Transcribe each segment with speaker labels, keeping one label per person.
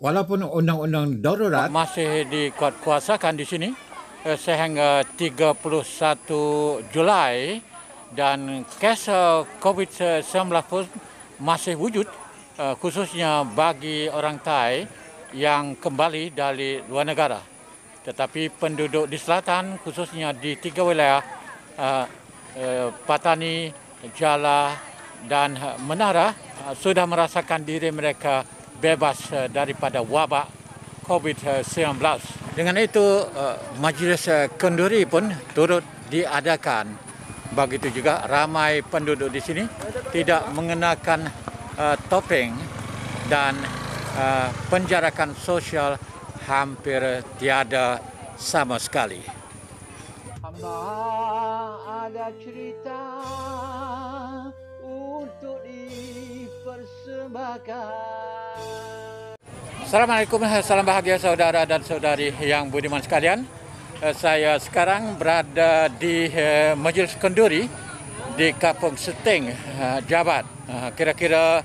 Speaker 1: walaupun undang-undang darurat masih dikuatkuasakan di sini eh, sehingga 31 Julai dan kes eh, COVID-19 masih wujud eh, khususnya bagi orang Thai yang kembali dari luar negara. Tetapi penduduk di selatan khususnya di tiga wilayah Patani, Jala dan Menara sudah merasakan diri mereka bebas eh, daripada wabak COVID-19. Dengan itu, eh, Majlis eh, Kenduri pun turut diadakan. Begitu juga ramai penduduk di sini tidak mengenakan topeng dan penjarakan sosial hampir tiada sama sekali. ada cerita untuk dipersembahkan. Assalamualaikum, salam bahagia saudara dan saudari yang budiman sekalian. Eh, saya sekarang berada di eh, Majlis Kenduri di Kapung Seting, eh, Jabat. Kira-kira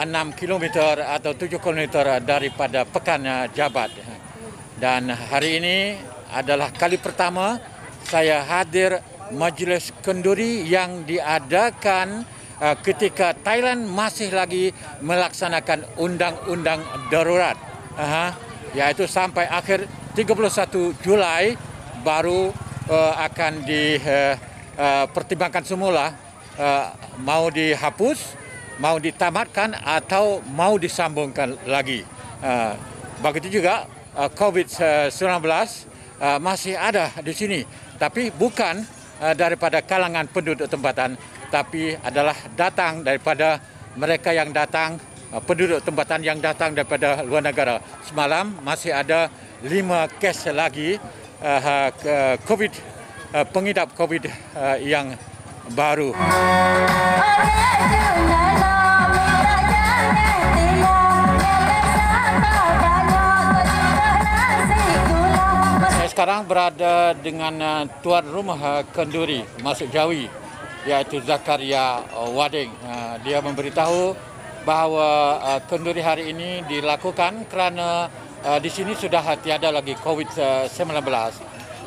Speaker 1: 6 km atau 7 km daripada Pekan Jabat. Dan hari ini adalah kali pertama saya hadir Majlis Kenduri yang diadakan oleh Eh, ketika Thailand masih lagi melaksanakan undang-undang darurat. Aha, yaitu sampai akhir 31 Julai baru uh, akan dipertimbangkan eh, uh, uh, semula uh, mau dihapus, mau ditamatkan atau mau disambungkan lagi. Uh, begitu juga uh, COVID-19 uh, masih ada di sini, tapi bukan uh, daripada kalangan penduduk tempatan tapi adalah datang daripada mereka yang datang uh, penduduk tempatan yang datang daripada luar negara. Semalam masih ada lima kes lagi uh, ha, COVID, uh, pengidap COVID uh, yang baru. sekarang berada dengan uh, tuan rumah uh, Kenduri, Masuk Jawi. yaitu Zakaria uh, Wading. Uh, dia memberitahu bahwa kenduri uh, hari ini dilakukan kerana di sini sudah tiada lagi COVID-19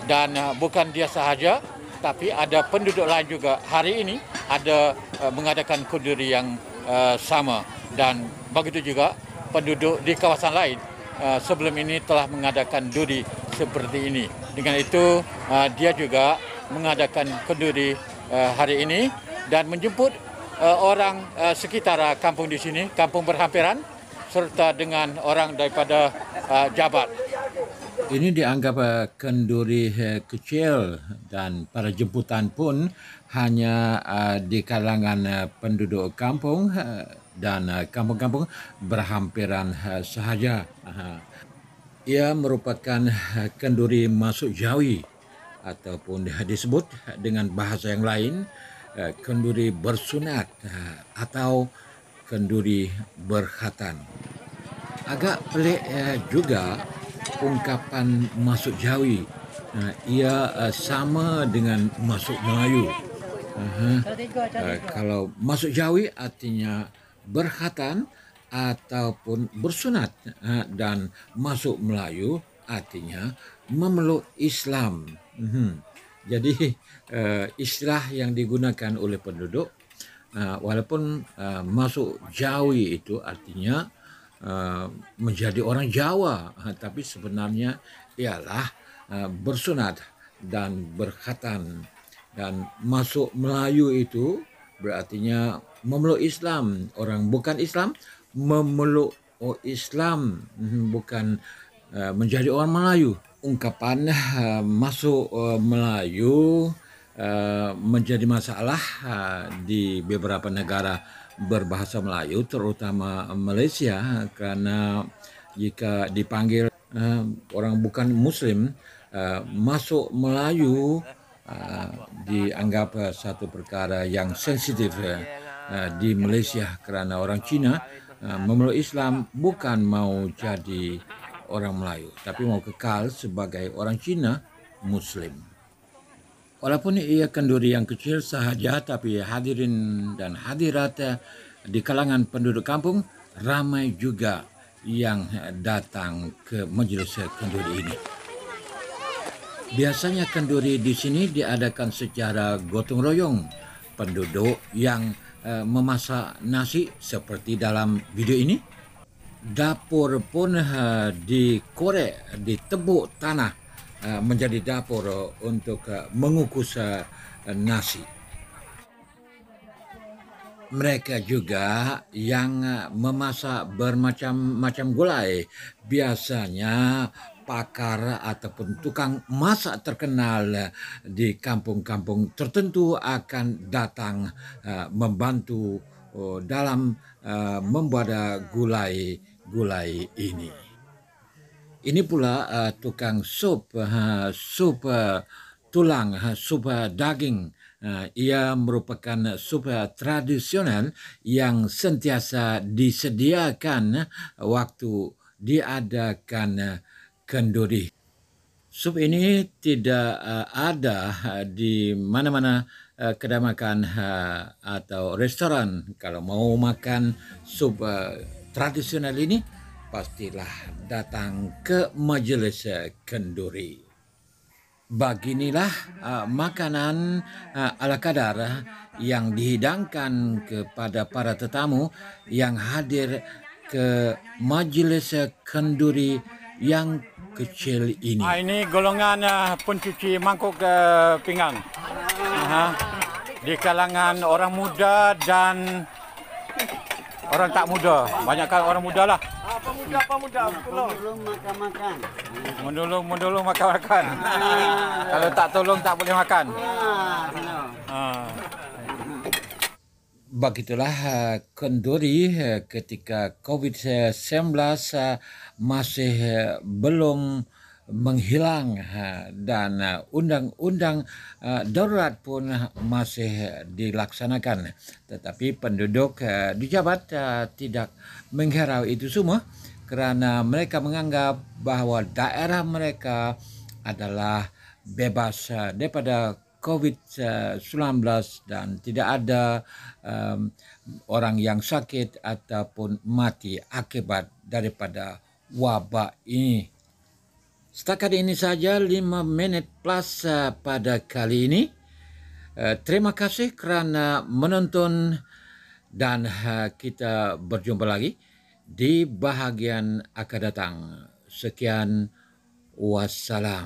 Speaker 1: dan bukan dia sahaja tapi ada penduduk lain juga hari ini ada mengadakan kenduri yang sama dan begitu juga penduduk di kawasan lain sebelum ini telah mengadakan duri seperti ini. Dengan itu dia juga mengadakan kenduri Eh, hari ini dan menjemput eh, orang eh, sekitar kampung di sini, kampung berhampiran serta dengan orang daripada Jabat. Ini dianggap kenduri kecil dan para jemputan pun hanya di kalangan penduduk kampung dan kampung-kampung berhampiran sahaja. Ia merupakan kenduri masuk jauh. ataupun disebut dengan bahasa yang lain eh, kenduri bersunat eh, atau kenduri berkhatan. Agak pelik eh, juga ungkapan masuk Jawi. Ia sama dengan masuk Melayu. Kalau masuk Jawi artinya berkhatan ataupun bersunat dan masuk Melayu artinya memeluk Islam Mm-hmm. Jadi uh, istilah yang digunakan oleh penduduk uh, walaupun uh, masuk Jawi itu artinya uh, menjadi orang Jawa uh, tapi sebenarnya ialah uh, bersunat dan berkhatan dan masuk Melayu itu berartinya memeluk Islam orang bukan Islam memeluk Islam mhm, bukan menjadi orang Melayu ungkapan uh, masuk uh, Melayu uh, menjadi masalah uh, di beberapa negara berbahasa Melayu terutama Malaysia karena jika dipanggil uh, orang bukan muslim uh, masuk Melayu uh, dianggap satu perkara yang sensitif uh, di Malaysia kerana orang Cina uh, memeluk Islam bukan mau jadi orang Melayu, tapi mau kekal sebagai orang Cina Muslim. Walaupun ia kenduri yang kecil sahaja, tapi hadirin dan hadirat di kalangan penduduk kampung ramai juga yang datang ke majelis kenduri ini. Biasanya kenduri di sini diadakan secara gotong royong. Penduduk yang eh, memasak nasi seperti dalam video ini dapur pun uh, dikorek, ditebuk tanah uh, menjadi dapur uh, untuk uh, mengukus uh, nasi. Mereka juga yang memasak bermacam-macam gulai, biasanya pakar ataupun tukang masak terkenal di kampung-kampung tertentu akan datang membantu oh, dalam uh, membuat gulai gulai ini. Ini pula uh, tukang sup, uh, sup uh, tulang, uh, sup uh, daging. Uh, ia merupakan sup uh, tradisional yang sentiasa disediakan waktu diadakan kenduri. Sup ini tidak uh, ada di mana-mana uh, kedai makan uh, atau restoran. Kalau mau makan sup uh, tradisional ini pastilah datang ke majlis kenduri. Baginilah uh, makanan uh, ala kadar yang dihidangkan kepada para tetamu yang hadir ke majlis kenduri yang kecil ini. Ah, ini golongan uh, pencuci mangkuk ke uh, pinggang. uh Di kalangan orang muda dan orang tak muda. Banyakkan orang muda lah. Apa ah, muda, apa muda. Menolong makan-makan. Menolong, menolong makan-makan. Ah. Kalau tak tolong, tak boleh makan. Ah, Begitulah kenduri ketika COVID-19 masih belum berhasil menghilang dan uh, undang-undang uh, darurat pun masih dilaksanakan tetapi penduduk uh, di Jabat tidak mengharau itu semua kerana mereka menganggap bahwa daerah mereka adalah bebas daripada COVID-19 dan tidak ada um, orang yang sakit ataupun mati akibat daripada wabah ini. Setakat ini saja 5 menit plus eh, pada kali ini. Eh, terima kasih kerana menonton dan eh, kita berjumpa lagi di bahagian akan datang. Sekian, wassalam.